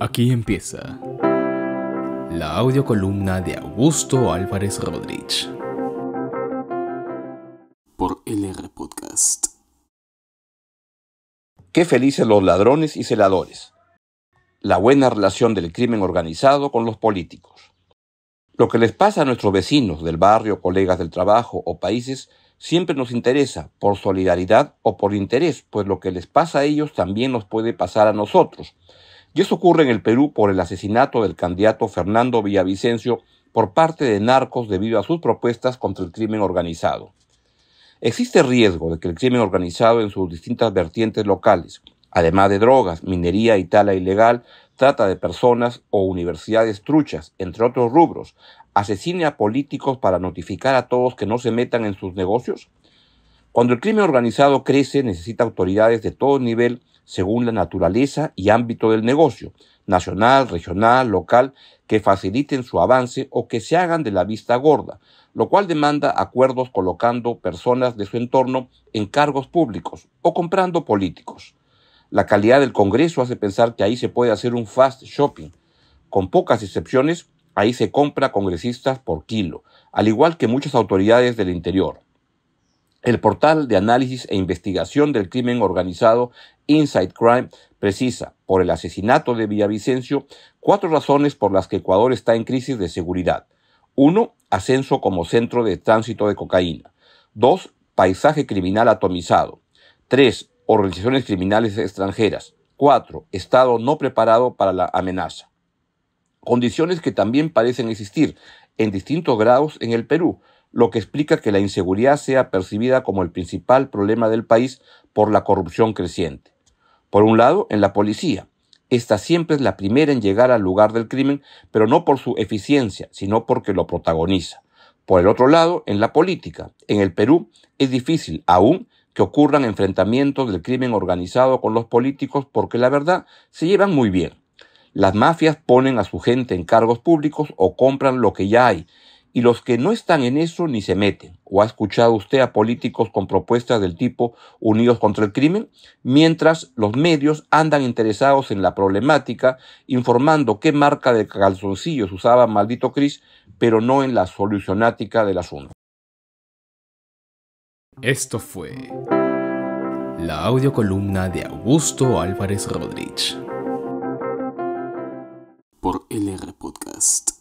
Aquí empieza la audiocolumna de Augusto Álvarez Rodríguez por LR Podcast. Qué felices los ladrones y celadores. La buena relación del crimen organizado con los políticos. Lo que les pasa a nuestros vecinos del barrio, colegas del trabajo o países siempre nos interesa, por solidaridad o por interés, pues lo que les pasa a ellos también nos puede pasar a nosotros. Y eso ocurre en el Perú por el asesinato del candidato Fernando Villavicencio por parte de narcos debido a sus propuestas contra el crimen organizado. Existe riesgo de que el crimen organizado en sus distintas vertientes locales, además de drogas, minería y tala ilegal, trata de personas o universidades truchas, entre otros rubros, asesine a políticos para notificar a todos que no se metan en sus negocios? Cuando el crimen organizado crece, necesita autoridades de todo nivel según la naturaleza y ámbito del negocio, nacional, regional, local, que faciliten su avance o que se hagan de la vista gorda, lo cual demanda acuerdos colocando personas de su entorno en cargos públicos o comprando políticos. La calidad del Congreso hace pensar que ahí se puede hacer un fast shopping. Con pocas excepciones, ahí se compra congresistas por kilo, al igual que muchas autoridades del interior. El portal de análisis e investigación del crimen organizado Inside Crime precisa, por el asesinato de Villavicencio, cuatro razones por las que Ecuador está en crisis de seguridad. 1. Ascenso como centro de tránsito de cocaína. 2. Paisaje criminal atomizado. 3 organizaciones criminales extranjeras. 4. Estado no preparado para la amenaza. Condiciones que también parecen existir en distintos grados en el Perú, lo que explica que la inseguridad sea percibida como el principal problema del país por la corrupción creciente. Por un lado, en la policía. Esta siempre es la primera en llegar al lugar del crimen, pero no por su eficiencia, sino porque lo protagoniza. Por el otro lado, en la política. En el Perú es difícil aún que ocurran enfrentamientos del crimen organizado con los políticos porque la verdad se llevan muy bien. Las mafias ponen a su gente en cargos públicos o compran lo que ya hay y los que no están en eso ni se meten. ¿O ha escuchado usted a políticos con propuestas del tipo unidos contra el crimen? Mientras los medios andan interesados en la problemática, informando qué marca de calzoncillos usaba maldito Cris, pero no en la solucionática del asunto. Esto fue la audiocolumna de Augusto Álvarez Rodríguez por LR Podcast.